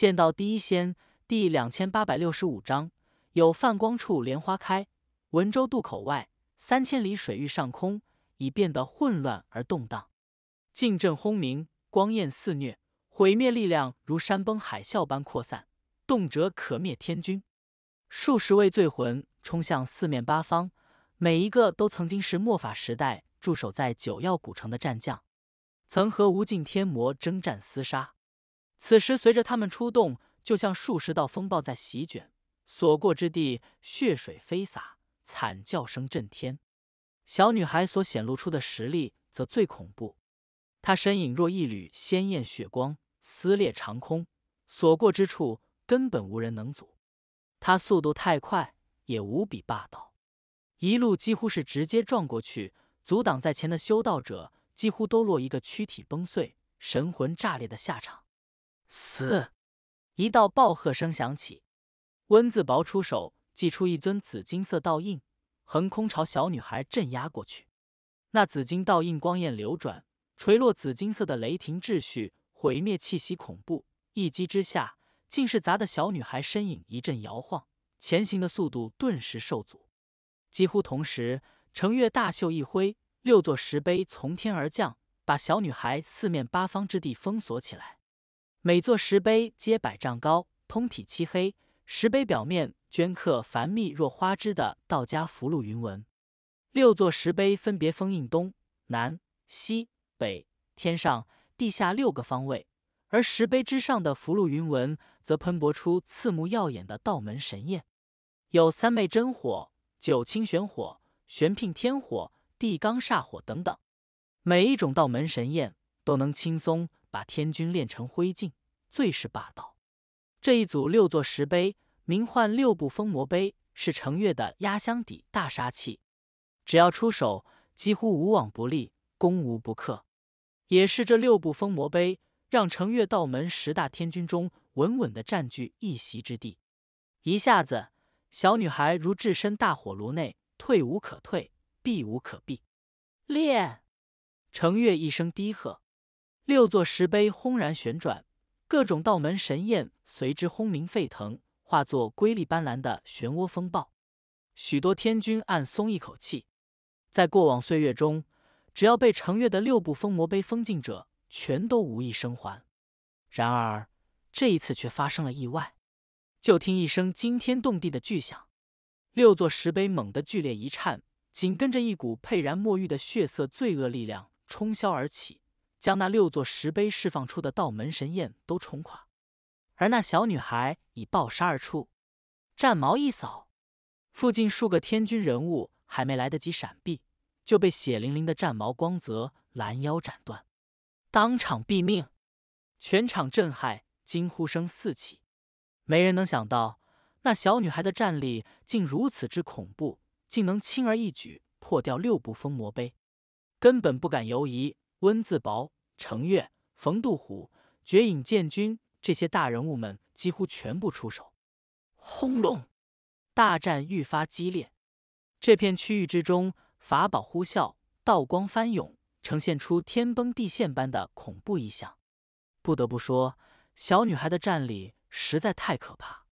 《剑道第一仙》第两千八百六十五章：有泛光处，莲花开。文州渡口外三千里水域上空已变得混乱而动荡，静阵轰鸣，光焰肆虐，毁灭力量如山崩海啸般扩散，动辄可灭天军。数十位罪魂冲向四面八方，每一个都曾经是末法时代驻守在九曜古城的战将，曾和无尽天魔征战厮杀。此时，随着他们出动，就像数十道风暴在席卷，所过之地血水飞洒，惨叫声震天。小女孩所显露出的实力则最恐怖，她身影若一缕鲜艳血光，撕裂长空，所过之处根本无人能阻。她速度太快，也无比霸道，一路几乎是直接撞过去，阻挡在前的修道者几乎都落一个躯体崩碎、神魂炸裂的下场。死！一道暴喝声响起，温自薄出手，祭出一尊紫金色倒印，横空朝小女孩镇压过去。那紫金倒印光焰流转，垂落紫金色的雷霆秩序，毁灭气息恐怖。一击之下，竟是砸得小女孩身影一阵摇晃，前行的速度顿时受阻。几乎同时，程月大袖一挥，六座石碑从天而降，把小女孩四面八方之地封锁起来。每座石碑皆百丈高，通体漆黑。石碑表面镌刻繁密若花枝的道家福禄云纹。六座石碑分别封印东南西北天上地下六个方位，而石碑之上的福禄云纹则喷薄出刺目耀眼的道门神焰，有三昧真火、九清玄火、玄牝天火、地罡煞火等等。每一种道门神焰都能轻松。把天君炼成灰烬，最是霸道。这一组六座石碑，名唤六部封魔碑，是程月的压箱底大杀器。只要出手，几乎无往不利，攻无不克。也是这六部封魔碑，让程月道门十大天君中稳稳的占据一席之地。一下子，小女孩如置身大火炉内，退无可退，避无可避。练，程月一声低喝。六座石碑轰然旋转，各种道门神焰随之轰鸣沸腾，化作瑰丽斑斓的漩涡风暴。许多天君暗松一口气，在过往岁月中，只要被程月的六部封魔碑封禁者，全都无一生还。然而这一次却发生了意外。就听一声惊天动地的巨响，六座石碑猛地剧烈一颤，紧跟着一股沛然墨玉的血色罪恶力量冲霄而起。将那六座石碑释放出的道门神焰都冲垮，而那小女孩已暴杀而出，战矛一扫，附近数个天军人物还没来得及闪避，就被血淋淋的战矛光泽拦腰斩断，当场毙命。全场震撼，惊呼声四起，没人能想到那小女孩的战力竟如此之恐怖，竟能轻而易举破掉六部封魔碑，根本不敢犹疑。温自薄、程越、冯杜虎、绝影建军这些大人物们几乎全部出手。轰隆！大战愈发激烈，这片区域之中，法宝呼啸，道光翻涌，呈现出天崩地陷般的恐怖异象。不得不说，小女孩的战力实在太可怕。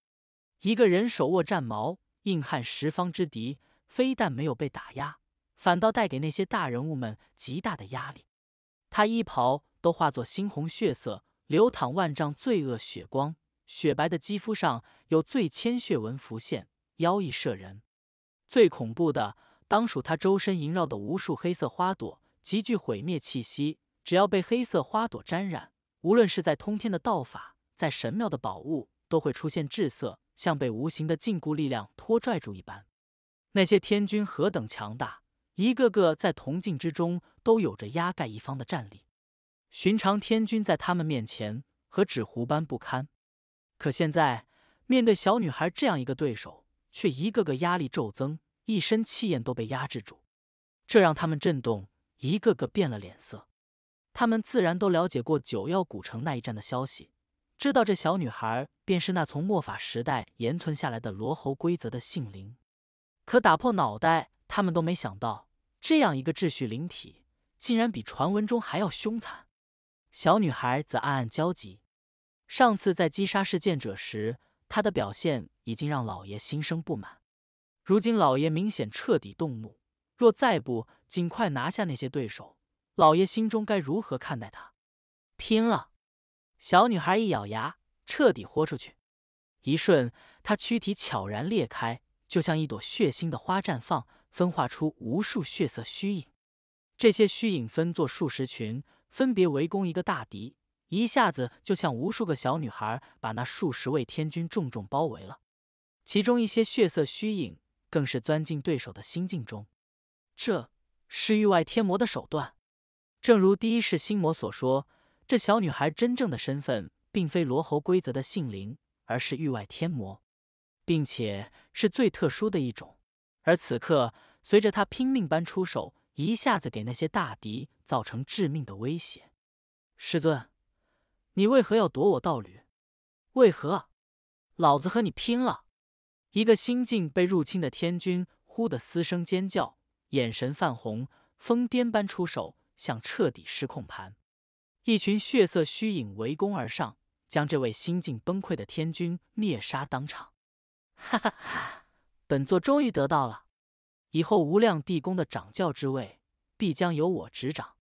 一个人手握战矛，硬撼十方之敌，非但没有被打压，反倒带给那些大人物们极大的压力。他衣袍都化作猩红血色，流淌万丈罪恶血光，雪白的肌肤上有最千血纹浮现，妖异摄人。最恐怖的，当属他周身萦绕的无数黑色花朵，极具毁灭气息。只要被黑色花朵沾染，无论是在通天的道法，在神庙的宝物，都会出现滞涩，像被无形的禁锢力量拖拽住一般。那些天君何等强大！一个个在铜镜之中都有着压盖一方的战力，寻常天君在他们面前和纸糊般不堪。可现在面对小女孩这样一个对手，却一个个压力骤增，一身气焰都被压制住，这让他们震动，一个个变了脸色。他们自然都了解过九曜古城那一战的消息，知道这小女孩便是那从末法时代延存下来的罗喉规则的性灵。可打破脑袋，他们都没想到。这样一个秩序灵体，竟然比传闻中还要凶残。小女孩则暗暗焦急。上次在击杀事件者时，她的表现已经让老爷心生不满。如今老爷明显彻底动怒，若再不尽快拿下那些对手，老爷心中该如何看待他？拼了！小女孩一咬牙，彻底豁出去。一瞬，她躯体悄然裂开，就像一朵血腥的花绽放。分化出无数血色虚影，这些虚影分作数十群，分别围攻一个大敌，一下子就像无数个小女孩把那数十位天君重重包围了。其中一些血色虚影更是钻进对手的心境中。这是域外天魔的手段，正如第一世心魔所说，这小女孩真正的身份并非罗喉规则的性灵，而是域外天魔，并且是最特殊的一种。而此刻，随着他拼命般出手，一下子给那些大敌造成致命的威胁。师尊，你为何要夺我道侣？为何？老子和你拼了！一个心境被入侵的天君忽的嘶声尖叫，眼神泛红，疯癫般出手，像彻底失控盘。一群血色虚影围攻而上，将这位心境崩溃的天君灭杀当场。哈哈哈！本座终于得到了，以后无量地宫的掌教之位必将由我执掌。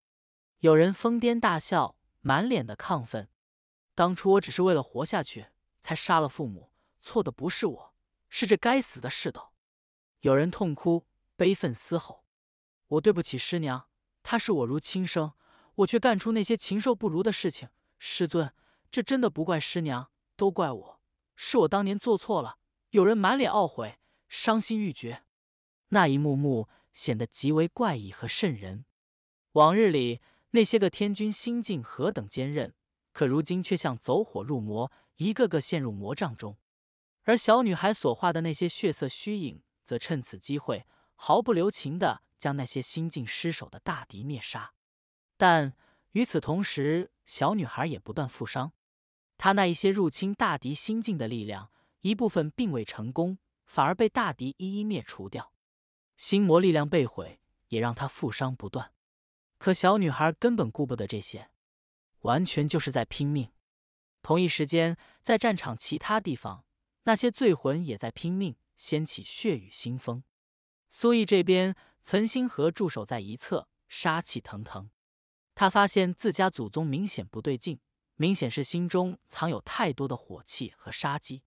有人疯癫大笑，满脸的亢奋。当初我只是为了活下去才杀了父母，错的不是我，是这该死的世道。有人痛哭悲愤嘶吼：“我对不起师娘，她视我如亲生，我却干出那些禽兽不如的事情。”师尊，这真的不怪师娘，都怪我，是我当年做错了。有人满脸懊悔。伤心欲绝，那一幕幕显得极为怪异和瘆人。往日里那些个天君心境何等坚韧，可如今却像走火入魔，一个个陷入魔障中。而小女孩所画的那些血色虚影，则趁此机会毫不留情的将那些心境失守的大敌灭杀。但与此同时，小女孩也不断负伤。她那一些入侵大敌心境的力量，一部分并未成功。反而被大敌一一灭除掉，心魔力量被毁，也让他负伤不断。可小女孩根本顾不得这些，完全就是在拼命。同一时间，在战场其他地方，那些罪魂也在拼命掀起血雨腥风。苏毅这边，岑星河驻守在一侧，杀气腾腾。他发现自家祖宗明显不对劲，明显是心中藏有太多的火气和杀机，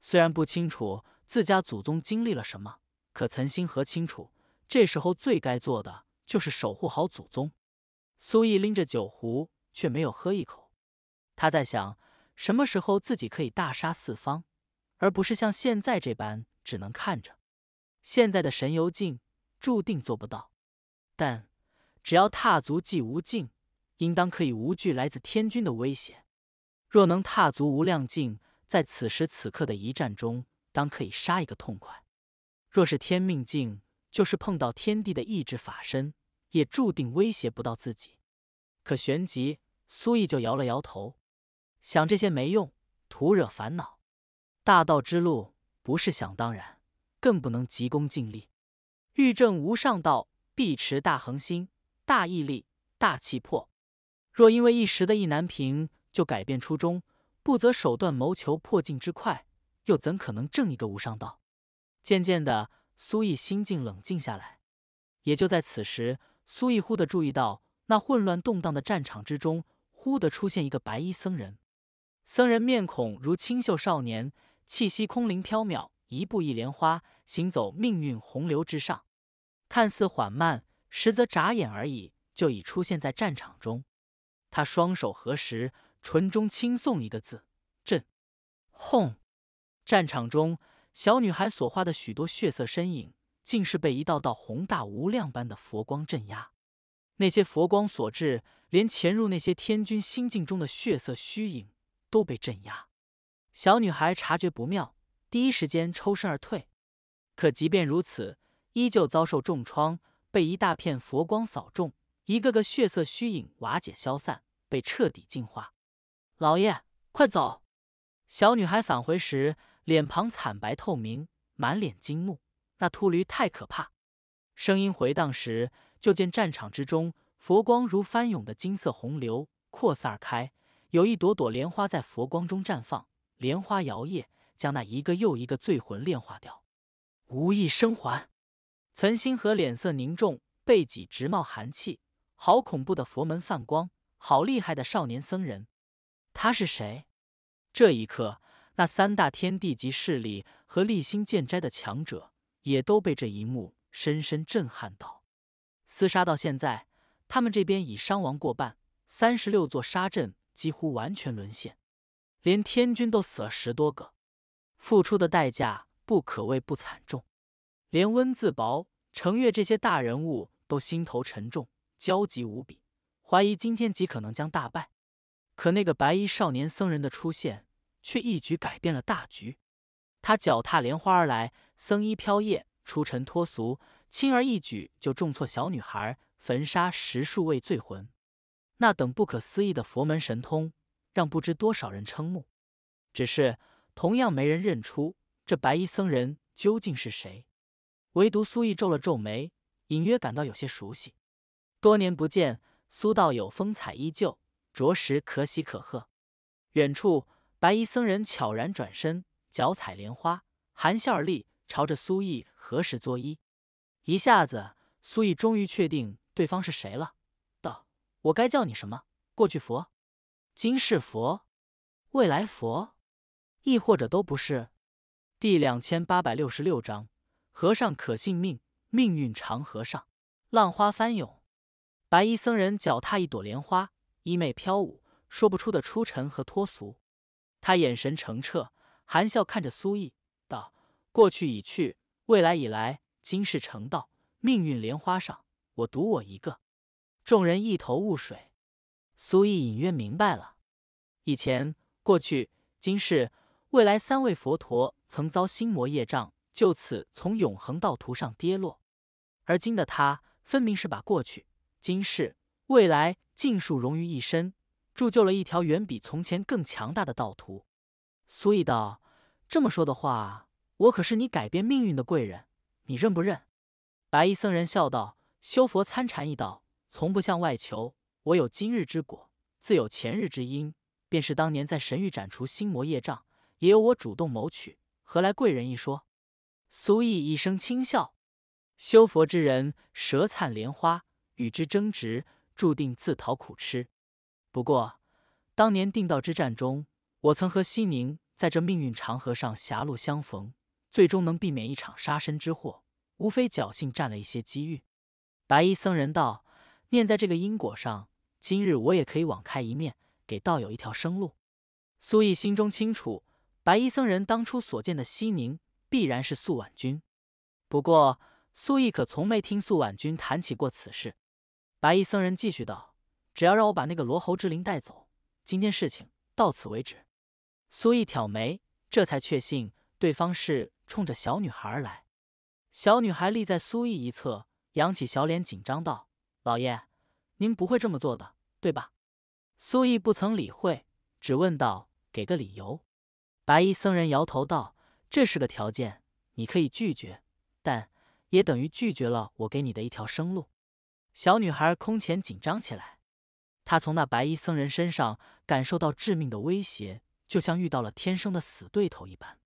虽然不清楚。自家祖宗经历了什么？可岑心和清楚，这时候最该做的就是守护好祖宗。苏毅拎着酒壶，却没有喝一口。他在想，什么时候自己可以大杀四方，而不是像现在这般只能看着。现在的神游境注定做不到，但只要踏足既无境，应当可以无惧来自天君的威胁。若能踏足无量境，在此时此刻的一战中。当可以杀一个痛快。若是天命境，就是碰到天地的意志法身，也注定威胁不到自己。可旋即，苏毅就摇了摇头，想这些没用，徒惹烦恼。大道之路，不是想当然，更不能急功近利。欲证无上道，必持大恒心、大毅力、大气魄。若因为一时的意难平，就改变初衷，不择手段谋求破境之快。又怎可能正一个无上道？渐渐的，苏毅心境冷静下来。也就在此时，苏毅忽地注意到，那混乱动荡的战场之中，忽地出现一个白衣僧人。僧人面孔如清秀少年，气息空灵飘渺，一步一莲花，行走命运洪流之上，看似缓慢，实则眨眼而已，就已出现在战场中。他双手合十，唇中轻诵一个字：“震，轰！战场中，小女孩所画的许多血色身影，竟是被一道道宏大无量般的佛光镇压。那些佛光所致，连潜入那些天君心境中的血色虚影都被镇压。小女孩察觉不妙，第一时间抽身而退。可即便如此，依旧遭受重创，被一大片佛光扫中，一个个血色虚影瓦解消散，被彻底净化。老爷，快走！小女孩返回时。脸庞惨白透明，满脸惊怒。那秃驴太可怕！声音回荡时，就见战场之中，佛光如翻涌的金色洪流扩散开，有一朵朵莲花在佛光中绽放，莲花摇曳，将那一个又一个醉魂炼化掉，无一生还。岑星河脸色凝重，背脊直冒寒气。好恐怖的佛门泛光，好厉害的少年僧人，他是谁？这一刻。那三大天地级势力和立心剑斋的强者也都被这一幕深深震撼到。厮杀到现在，他们这边已伤亡过半，三十六座沙阵几乎完全沦陷，连天君都死了十多个，付出的代价不可谓不惨重。连温自薄、程越这些大人物都心头沉重，焦急无比，怀疑今天极可能将大败。可那个白衣少年僧人的出现。却一举改变了大局。他脚踏莲花而来，僧衣飘曳，出尘脱俗，轻而易举就重挫小女孩，焚杀十数位罪魂。那等不可思议的佛门神通，让不知多少人瞠目。只是同样没人认出这白衣僧人究竟是谁。唯独苏毅皱了皱眉，隐约感到有些熟悉。多年不见，苏道友风采依旧，着实可喜可贺。远处。白衣僧人悄然转身，脚踩莲花，含笑而立，朝着苏毅合十作揖。一下子，苏毅终于确定对方是谁了，道：“我该叫你什么？过去佛，今世佛，未来佛，亦或者都不是。”第两千八百六十六章：和尚可信命？命运长河上，浪花翻涌。白衣僧人脚踏一朵莲花，衣袂飘舞，说不出的出尘和脱俗。他眼神澄澈，含笑看着苏艺，道：“过去已去，未来已来，今世成道，命运莲花上，我独我一个。”众人一头雾水，苏艺隐约明白了：以前、过去、今世、未来三位佛陀曾遭心魔业障，就此从永恒道途上跌落，而今的他，分明是把过去、今世、未来尽数融于一身。铸就了一条远比从前更强大的道途。苏义道：“这么说的话，我可是你改变命运的贵人，你认不认？”白衣僧人笑道：“修佛参禅一道，从不向外求。我有今日之果，自有前日之因。便是当年在神域斩除心魔业障，也有我主动谋取，何来贵人一说？”苏义一声轻笑：“修佛之人，舌灿莲花，与之争执，注定自讨苦吃。”不过，当年定道之战中，我曾和西宁在这命运长河上狭路相逢，最终能避免一场杀身之祸，无非侥幸占了一些机遇。白衣僧人道：“念在这个因果上，今日我也可以网开一面，给道友一条生路。”苏毅心中清楚，白衣僧人当初所见的西宁，必然是素婉君。不过，苏毅可从没听素婉君谈起过此事。白衣僧人继续道。只要让我把那个罗喉之灵带走，今天事情到此为止。苏毅挑眉，这才确信对方是冲着小女孩而来。小女孩立在苏毅一侧，扬起小脸，紧张道：“老爷，您不会这么做的，对吧？”苏毅不曾理会，只问道：“给个理由。”白衣僧人摇头道：“这是个条件，你可以拒绝，但也等于拒绝了我给你的一条生路。”小女孩空前紧张起来。他从那白衣僧人身上感受到致命的威胁，就像遇到了天生的死对头一般。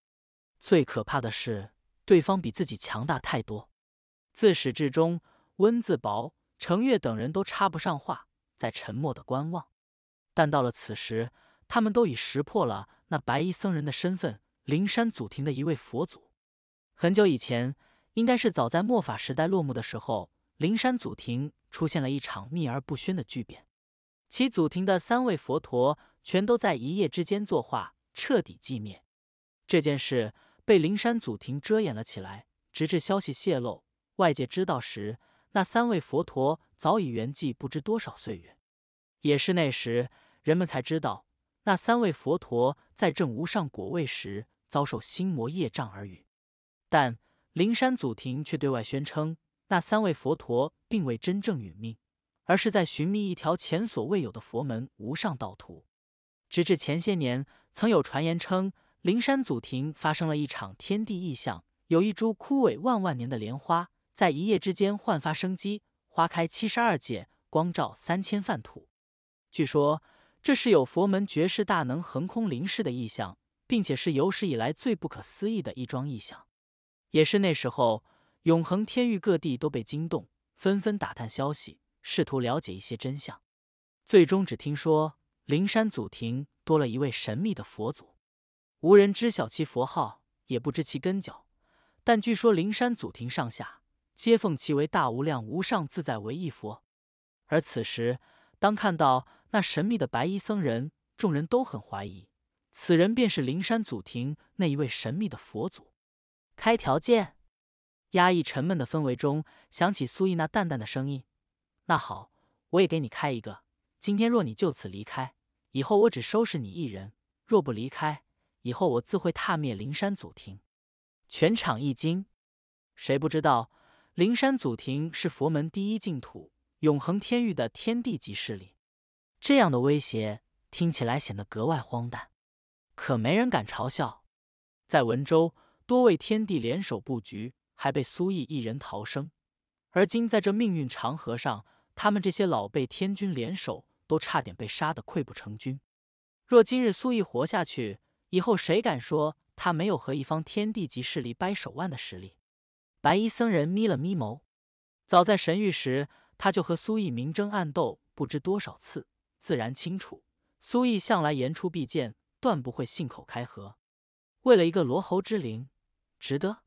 最可怕的是，对方比自己强大太多。自始至终，温自保、程越等人都插不上话，在沉默的观望。但到了此时，他们都已识破了那白衣僧人的身份——灵山祖庭的一位佛祖。很久以前，应该是早在末法时代落幕的时候，灵山祖庭出现了一场秘而不宣的巨变。其祖庭的三位佛陀全都在一夜之间作画，彻底寂灭。这件事被灵山祖庭遮掩了起来，直至消息泄露，外界知道时，那三位佛陀早已圆寂不知多少岁月。也是那时，人们才知道那三位佛陀在证无上果位时遭受心魔业障而陨。但灵山祖庭却对外宣称，那三位佛陀并未真正殒命。而是在寻觅一条前所未有的佛门无上道途。直至前些年，曾有传言称灵山祖庭发生了一场天地异象，有一株枯萎万万年的莲花在一夜之间焕发生机，花开七十二界，光照三千范土。据说这是有佛门绝世大能横空临世的异象，并且是有史以来最不可思议的一桩异象。也是那时候，永恒天域各地都被惊动，纷纷打探消息。试图了解一些真相，最终只听说灵山祖庭多了一位神秘的佛祖，无人知晓其佛号，也不知其根脚。但据说灵山祖庭上下皆奉其为大无量无上自在唯一佛。而此时，当看到那神秘的白衣僧人，众人都很怀疑此人便是灵山祖庭那一位神秘的佛祖。开条件，压抑沉闷的氛围中响起苏毅那淡淡的声音。那好，我也给你开一个。今天若你就此离开，以后我只收拾你一人；若不离开，以后我自会踏灭灵山祖庭。全场一惊，谁不知道灵山祖庭是佛门第一净土、永恒天域的天地级势力？这样的威胁听起来显得格外荒诞，可没人敢嘲笑。在文州，多位天帝联手布局，还被苏毅一人逃生；而今在这命运长河上，他们这些老辈天君联手，都差点被杀得溃不成军。若今日苏毅活下去，以后谁敢说他没有和一方天地级势力掰手腕的实力？白衣僧人眯了眯眸，早在神域时，他就和苏毅明争暗斗不知多少次，自然清楚苏毅向来言出必践，断不会信口开河。为了一个罗侯之灵，值得？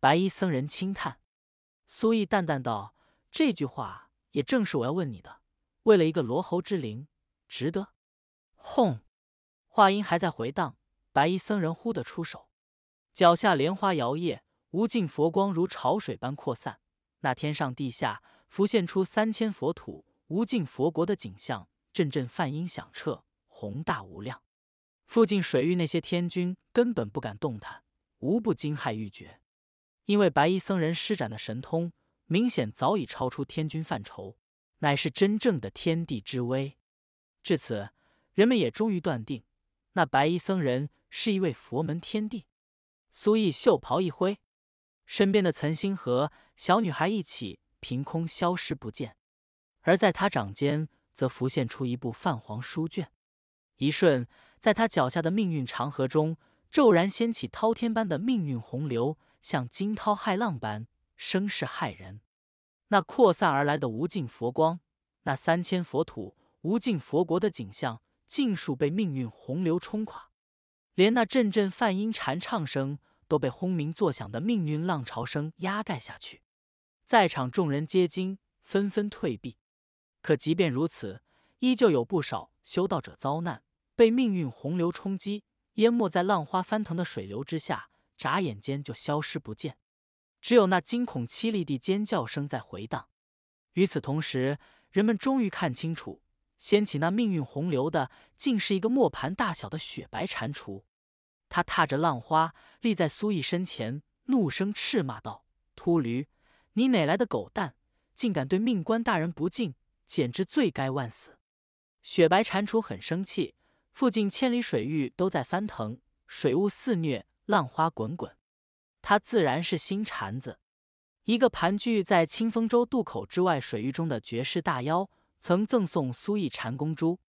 白衣僧人轻叹。苏毅淡淡道：“这句话。”也正是我要问你的，为了一个罗喉之灵，值得？轰！话音还在回荡，白衣僧人忽的出手，脚下莲花摇曳，无尽佛光如潮水般扩散。那天上地下浮现出三千佛土、无尽佛国的景象，阵阵梵音响彻，宏大无量。附近水域那些天君根本不敢动弹，无不惊骇欲绝，因为白衣僧人施展的神通。明显早已超出天君范畴，乃是真正的天地之威。至此，人们也终于断定，那白衣僧人是一位佛门天帝。苏毅袖袍一挥，身边的岑星和小女孩一起凭空消失不见，而在他掌间则浮现出一部泛黄书卷。一瞬，在他脚下的命运长河中骤然掀起滔天般的命运洪流，像惊涛骇浪般。声势骇人，那扩散而来的无尽佛光，那三千佛土、无尽佛国的景象，尽数被命运洪流冲垮，连那阵阵梵音禅唱声都被轰鸣作响的命运浪潮声压盖下去。在场众人皆惊，纷纷退避。可即便如此，依旧有不少修道者遭难，被命运洪流冲击，淹没在浪花翻腾的水流之下，眨眼间就消失不见。只有那惊恐凄厉的尖叫声在回荡。与此同时，人们终于看清楚，掀起那命运洪流的竟是一个磨盘大小的雪白蟾蜍。他踏着浪花，立在苏毅身前，怒声斥骂道：“秃驴，你哪来的狗蛋，竟敢对命官大人不敬，简直罪该万死！”雪白蟾蜍很生气，附近千里水域都在翻腾，水雾肆虐，浪花滚滚。他自然是新禅子，一个盘踞在清风洲渡口之外水域中的绝世大妖，曾赠送苏艺禅公珠。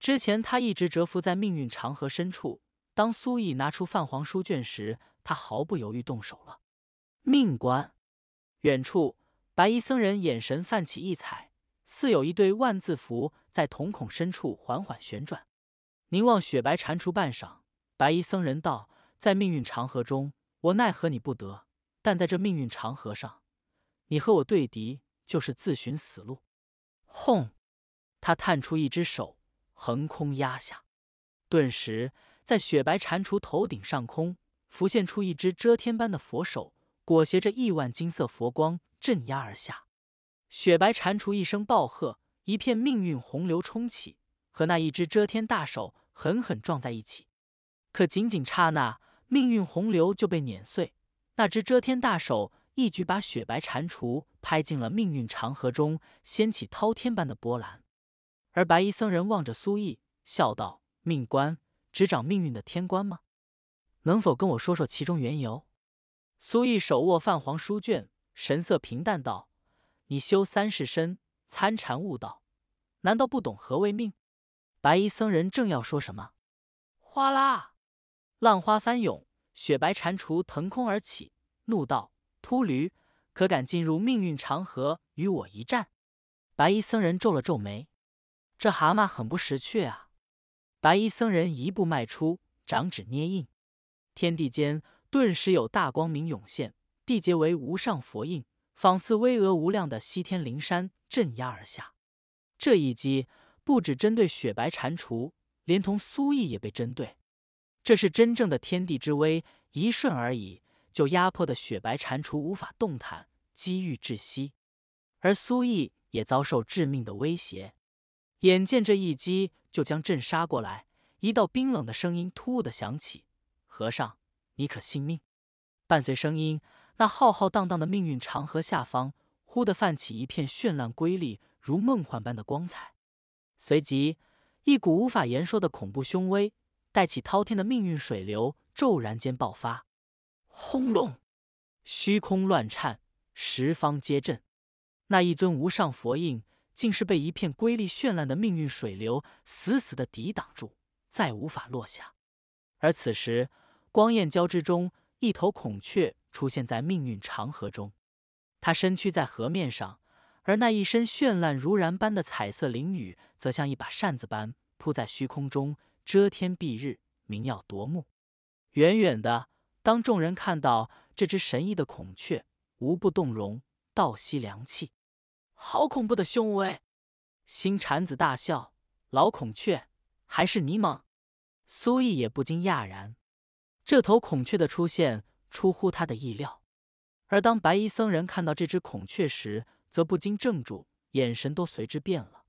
之前他一直蛰伏在命运长河深处。当苏艺拿出泛黄书卷时，他毫不犹豫动手了。命官，远处白衣僧人眼神泛起异彩，似有一对万字符在瞳孔深处缓缓旋转。凝望雪白蟾蜍半晌，白衣僧人道：“在命运长河中。”我奈何你不得，但在这命运长河上，你和我对敌就是自寻死路。轰！他探出一只手，横空压下，顿时在雪白蟾蜍头顶上空浮现出一只遮天般的佛手，裹挟着亿万金色佛光镇压而下。雪白蟾蜍一声暴喝，一片命运洪流冲起，和那一只遮天大手狠狠撞在一起。可仅仅刹那。命运洪流就被碾碎，那只遮天大手一举把雪白蟾蜍拍进了命运长河中，掀起滔天般的波澜。而白衣僧人望着苏毅，笑道：“命官，执掌命运的天官吗？能否跟我说说其中缘由？”苏毅手握泛黄书卷，神色平淡道：“你修三世身，参禅悟道，难道不懂何谓命？”白衣僧人正要说什么，哗啦。浪花翻涌，雪白蟾蜍腾空而起，怒道：“秃驴，可敢进入命运长河与我一战？”白衣僧人皱了皱眉：“这蛤蟆很不识趣啊！”白衣僧人一步迈出，掌指捏印，天地间顿时有大光明涌现，缔结为无上佛印，仿似巍峨无量的西天灵山镇压而下。这一击不只针对雪白蟾蜍，连同苏毅也被针对。这是真正的天地之威，一瞬而已，就压迫的雪白蟾蜍无法动弹，机遇窒息。而苏毅也遭受致命的威胁。眼见这一击就将朕杀过来，一道冰冷的声音突兀的响起：“和尚，你可信命？”伴随声音，那浩浩荡荡的命运长河下方，忽地泛起一片绚烂瑰丽、如梦幻般的光彩。随即，一股无法言说的恐怖凶威。带起滔天的命运水流，骤然间爆发，轰隆，虚空乱颤，十方皆震。那一尊无上佛印，竟是被一片瑰丽绚烂的命运水流死死的抵挡住，再无法落下。而此时，光焰交织中，一头孔雀出现在命运长河中，它身躯在河面上，而那一身绚烂如燃般的彩色翎羽，则像一把扇子般铺在虚空中。遮天蔽日，明耀夺目。远远的，当众人看到这只神异的孔雀，无不动容，倒吸凉气。好恐怖的凶威！新蝉子大笑：“老孔雀，还是你猛。”苏毅也不禁讶然，这头孔雀的出现出乎他的意料。而当白衣僧人看到这只孔雀时，则不禁怔住，眼神都随之变了。